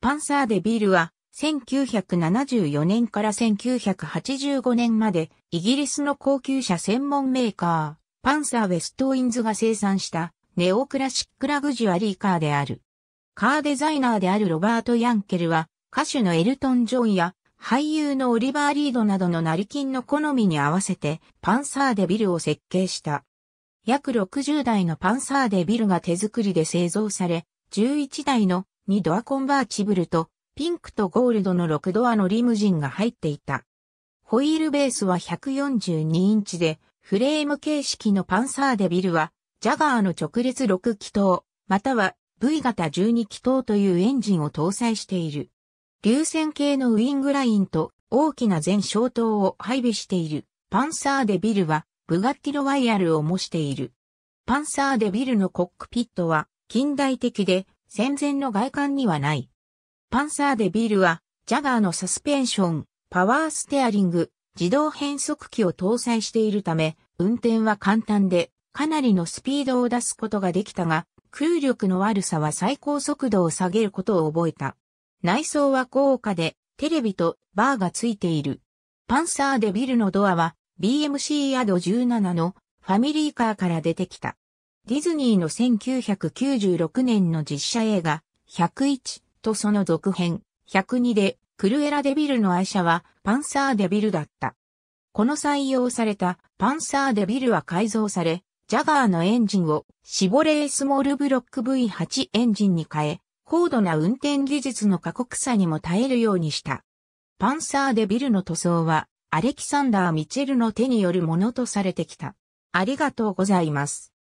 パンサーデビルは、1974年から1985年まで、イギリスの高級車専門メーカー、パンサーウェストインズが生産したネオクラシックラグジュアリーカーである。カーデザイナーであるロバート・ヤンケルは、歌手のエルトン・ジョンや俳優のオリバー・リードなどの成金の好みに合わせてパンサーデビルを設計した。約60台のパンサーデビルが手作りで製造され、11台の2ドアコンバーチブルと、ピンクとゴールドの6ドアのリムジンが入っていた。ホイールベースは142インチで、フレーム形式のパンサーデビルは、ジャガーの直列6気筒、または V 型12気筒というエンジンを搭載している。流線形のウィングラインと大きな全消灯を配備している。パンサーデビルは、ブガッティロワイヤルを模している。パンサーデビルのコックピットは、近代的で、戦前の外観にはない。パンサーデビールは、ジャガーのサスペンション、パワーステアリング、自動変速機を搭載しているため、運転は簡単で、かなりのスピードを出すことができたが、空力の悪さは最高速度を下げることを覚えた。内装は豪華で、テレビとバーがついている。パンサーデビルのドアは BMC アド17のファミリーカーから出てきた。ディズニーの1996年の実写映画、101とその続編、102で、クルエラデビルの愛車はパンサーデビルだった。この採用されたパンサーデビルは改造され、ジャガーのエンジンをシボレースモールブロック V8 エンジンに変え、高度な運転技術の過酷さにも耐えるようにした。パンサーデビルの塗装は、アレキサンダー・ミチェルの手によるものとされてきた。ありがとうございます。